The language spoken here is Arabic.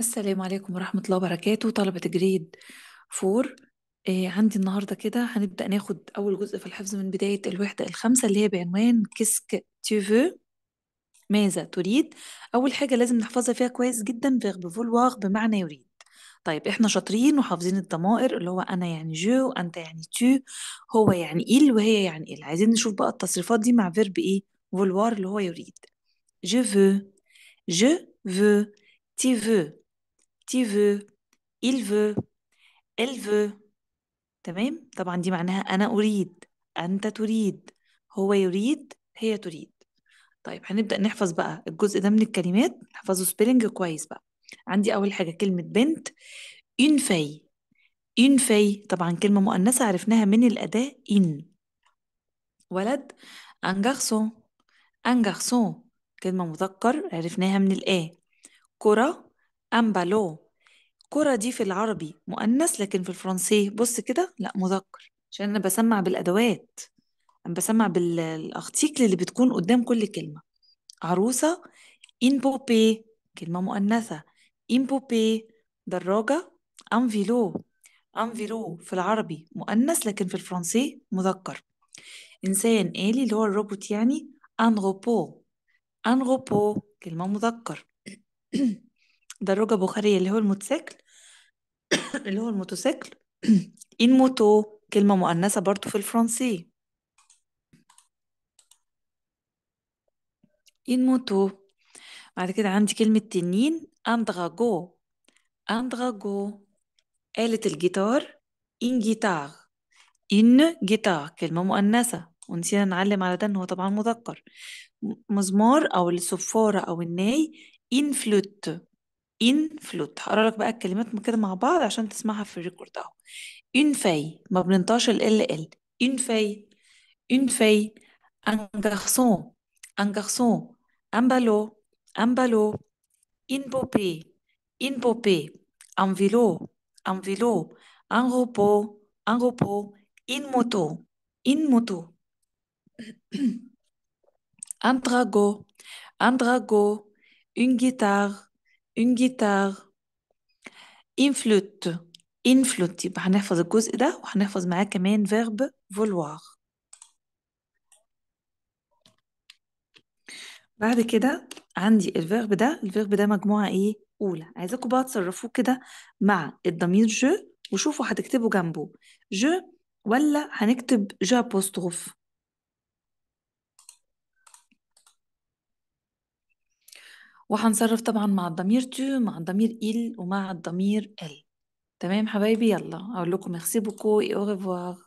السلام عليكم ورحمة الله وبركاته طلبة جريد فور إيه عندي النهاردة كده هنبدأ ناخد أول جزء في الحفظ من بداية الوحدة الخامسة اللي هي بعنوان كيسك تيفو ماذا تريد أول حاجة لازم نحفظها فيها كويس جدا فيرب فولواغ بمعنى يريد طيب احنا شاطرين وحافظين الضمائر اللي هو انا يعني جو وانت يعني تو هو يعني إيل وهي يعني إيل عايزين نشوف بقى التصريفات دي مع فيرب ايه فولوار اللي هو يريد جو فو جو فو تي فو تي فو إل فو إل فو تمام طبعا دي معناها أنا أريد أنت تريد هو يريد هي تريد طيب هنبدأ نحفظ بقى الجزء ده من الكلمات نحفظه سبيلنج كويس بقى عندي أول حاجة كلمة بنت إن في إن في طبعا كلمة مؤنثة عرفناها من الأداة إن ولد أن جارسون أن جارسون كلمة مذكر عرفناها من الآ كرة أمبالو كرة دي في العربي مؤنث لكن في الفرنسي بص كده لا مذكر عشان أنا بسمع بالأدوات أنا بسمع بالأختيكل اللي بتكون قدام كل كلمة عروسة بوبي كلمة مؤنثة بوبي دراجة ان فيلو ان فيلو في العربي مؤنث لكن في الفرنسي مذكر إنسان آلي اللي هو الروبوت يعني ان ان روبو كلمة مذكر دراجة بخارية اللي هو الموتوسيكل اللي هو الموتوسيكل إن موتو كلمة مؤنثة برضو في الفرنسي إن موتو بعد كده عندي كلمة تنين اندراجو اندراجو آلة الجيتار إن جيتار إن جيتار كلمة مؤنثة ونسينا نعلم على ده إن هو طبعا مذكر مزمار أو الصفارة أو الناي إن فلوت in flute هقرا لك بقى الكلمات كده مع بعض عشان تسمعها في الريكورد اهو une feuille ما بننطقش ال ال ال une feuille une feuille un garçon un garçon un ballot un ballot une poupée une poupée un vélo un vélo un repos un repos une moto une moto un drago un drago une guitare une guitare une flûte une flûte يبقى هنحفظ الجزء ده وهنحفظ معاه كمان verb vouloir بعد كده عندي الفيرب ده الفيرب ده مجموعة ايه أولى عايزاكم بقى تصرفوه كده مع الضمير جو وشوفوا هتكتبوا جنبه جو ولا هنكتب جو أبوستروف وحنصرف طبعا مع الضمير تو مع الضمير إل ومع الضمير ال تمام حبايبي يلا أقول لكم ميرسي بوكو إي أو